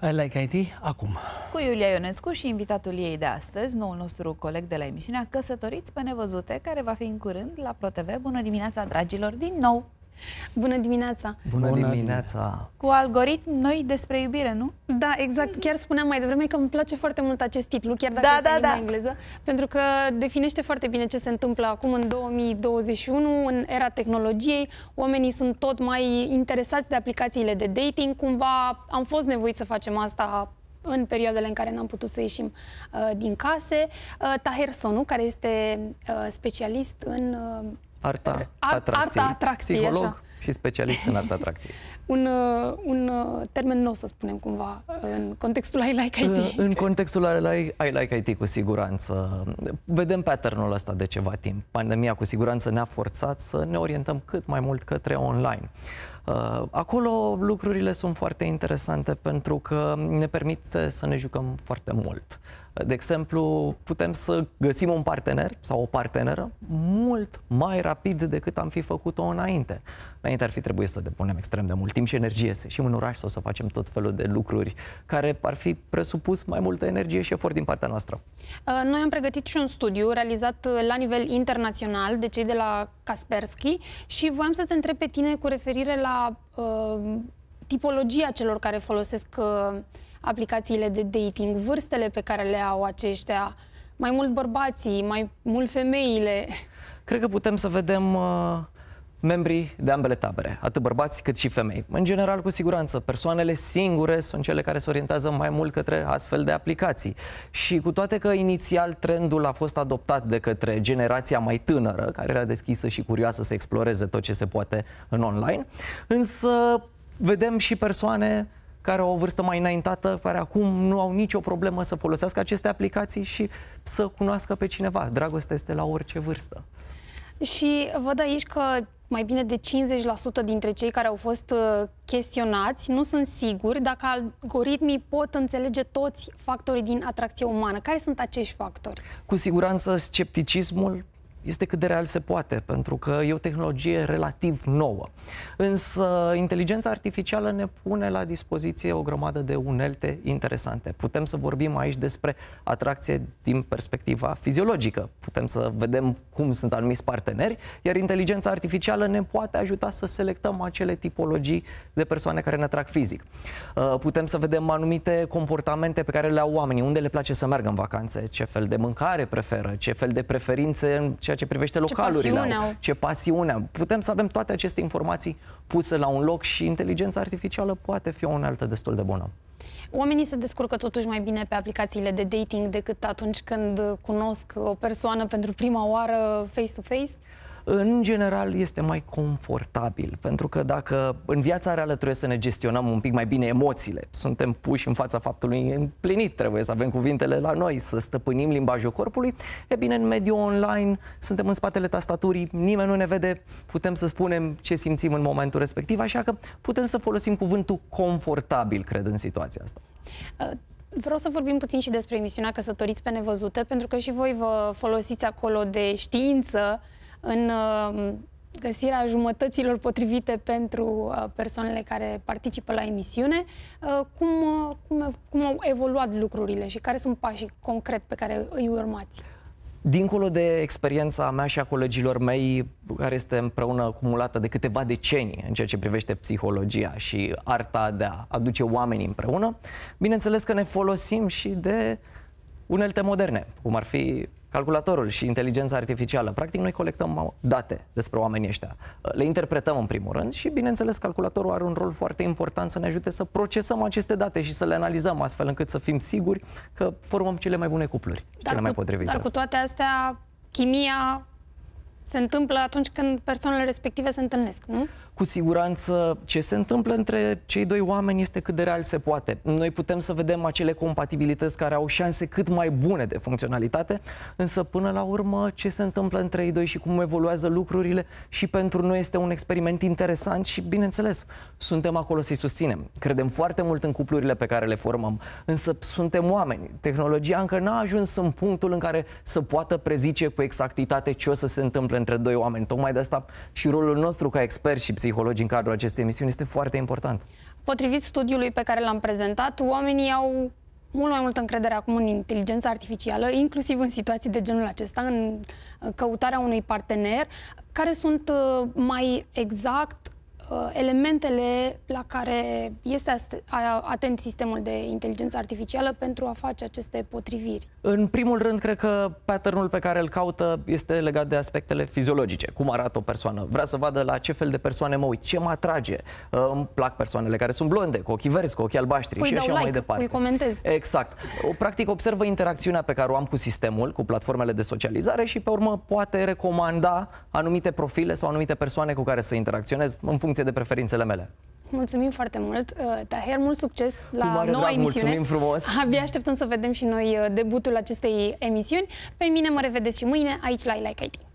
I Like IT acum. Cu Iulia Ionescu și invitatul ei de astăzi, noul nostru coleg de la emisiunea Căsătoriți pe Nevăzute, care va fi în curând la ProTV. Bună dimineața, dragilor, din nou! Bună dimineața! Bună, Bună dimineața! Cu algoritm noi despre iubire, nu? Da, exact. Chiar spuneam mai devreme că îmi place foarte mult acest titlu, chiar dacă da, este da, limba da. engleză, pentru că definește foarte bine ce se întâmplă acum în 2021, în era tehnologiei. Oamenii sunt tot mai interesați de aplicațiile de dating. Cumva am fost nevoiți să facem asta în perioadele în care n-am putut să ieșim uh, din case. Uh, Taher Sonu, care este uh, specialist în uh, Arta atracției. Arta atracției, Psiholog așa. și specialist în arta atracției. un, uh, un uh, termen nou, să spunem cumva, uh, în contextul I Like IT. În contextul I Like, I like IT, cu siguranță. Vedem patternul ăsta de ceva timp. Pandemia, cu siguranță, ne-a forțat să ne orientăm cât mai mult către online. Uh, acolo lucrurile sunt foarte interesante pentru că ne permit să ne jucăm foarte mult. De exemplu, putem să găsim un partener sau o parteneră mult mai rapid decât am fi făcut-o înainte. Înainte ar fi trebuit să depunem extrem de mult timp și energie, să ieșim în oraș sau să facem tot felul de lucruri care ar fi presupus mai multă energie și efort din partea noastră. Uh, noi am pregătit și un studiu realizat uh, la nivel internațional de cei de la Kaspersky și voiam să te întreb pe tine cu referire la uh, tipologia celor care folosesc uh, aplicațiile de dating, vârstele pe care le au aceștia, mai mult bărbații, mai mult femeile. Cred că putem să vedem uh, membrii de ambele tabere, atât bărbați cât și femei. În general, cu siguranță, persoanele singure sunt cele care se orientează mai mult către astfel de aplicații. Și cu toate că inițial trendul a fost adoptat de către generația mai tânără, care era deschisă și curioasă să exploreze tot ce se poate în online, însă vedem și persoane care au o vârstă mai înaintată, care acum nu au nicio problemă să folosească aceste aplicații și să cunoască pe cineva. Dragostea este la orice vârstă. Și văd aici că mai bine de 50% dintre cei care au fost uh, chestionați nu sunt siguri dacă algoritmii pot înțelege toți factorii din atracție umană. Care sunt acești factori? Cu siguranță scepticismul, este cât de real se poate, pentru că e o tehnologie relativ nouă. Însă, inteligența artificială ne pune la dispoziție o grămadă de unelte interesante. Putem să vorbim aici despre atracție din perspectiva fiziologică. Putem să vedem cum sunt anumiți parteneri, iar inteligența artificială ne poate ajuta să selectăm acele tipologii de persoane care ne atrag fizic. Uh, putem să vedem anumite comportamente pe care le au oamenii, unde le place să meargă în vacanțe, ce fel de mâncare preferă, ce fel de preferințe, ceea ce privește localurile, ce pasiune, au, ce pasiune Putem să avem toate aceste informații puse la un loc și inteligența artificială poate fi o unealtă destul de bună. Oamenii se descurcă totuși mai bine pe aplicațiile de dating decât atunci când cunosc o persoană pentru prima oară face-to-face? -face? în general este mai confortabil, pentru că dacă în viața reală trebuie să ne gestionăm un pic mai bine emoțiile, suntem puși în fața faptului împlinit, trebuie să avem cuvintele la noi, să stăpânim limbajul corpului, e bine, în mediul online suntem în spatele tastaturii, nimeni nu ne vede, putem să spunem ce simțim în momentul respectiv, așa că putem să folosim cuvântul confortabil, cred, în situația asta. Uh. Vreau să vorbim puțin și despre emisiunea Căsătoriți pe Nevăzute, pentru că și voi vă folosiți acolo de știință în uh, găsirea jumătăților potrivite pentru uh, persoanele care participă la emisiune, uh, cum, cum, cum au evoluat lucrurile și care sunt pașii concret pe care îi urmați? Dincolo de experiența mea și a colegilor mei, care este împreună acumulată de câteva decenii în ceea ce privește psihologia și arta de a aduce oamenii împreună, bineînțeles că ne folosim și de unelte moderne, cum ar fi calculatorul și inteligența artificială. Practic, noi colectăm date despre oamenii ăștia. Le interpretăm în primul rând și, bineînțeles, calculatorul are un rol foarte important să ne ajute să procesăm aceste date și să le analizăm astfel încât să fim siguri că formăm cele mai bune cupluri, dar cele cu, mai potrivite. Dar cu toate astea, chimia se întâmplă atunci când persoanele respective se întâlnesc, nu? Cu siguranță ce se întâmplă între cei doi oameni este cât de real se poate. Noi putem să vedem acele compatibilități care au șanse cât mai bune de funcționalitate, însă până la urmă ce se întâmplă între ei doi și cum evoluează lucrurile și pentru noi este un experiment interesant și bineînțeles, suntem acolo să-i susținem. Credem foarte mult în cuplurile pe care le formăm, însă suntem oameni. Tehnologia încă n-a ajuns în punctul în care să poată prezice cu exactitate ce o să se întâmple între doi oameni. Tocmai de asta și rolul nostru ca expert și psihologi în cadrul acestei emisiuni este foarte important. Potrivit studiului pe care l-am prezentat, oamenii au mult mai multă încredere acum în inteligența artificială, inclusiv în situații de genul acesta, în căutarea unui partener, care sunt uh, mai exact Uh, elementele la care este atent sistemul de inteligență artificială pentru a face aceste potriviri? În primul rând, cred că patternul pe care îl caută este legat de aspectele fiziologice. Cum arată o persoană? Vrea să vadă la ce fel de persoane mă uit, ce mă atrage. Uh, îmi plac persoanele care sunt blonde, cu ochii verzi, cu ochii albaștri Pui și așa like, mai departe. Îi comentez. Exact. Practic, observă interacțiunea pe care o am cu sistemul, cu platformele de socializare și, pe urmă, poate recomanda anumite profile sau anumite persoane cu care să interacționez în funcție funcție de preferințele mele. Mulțumim foarte mult, uh, Taher, mult succes la noua drag, emisiune. Mulțumim frumos! Abia așteptăm să vedem și noi uh, debutul acestei emisiuni. Pe mine mă revedeți și mâine aici la I Like IT.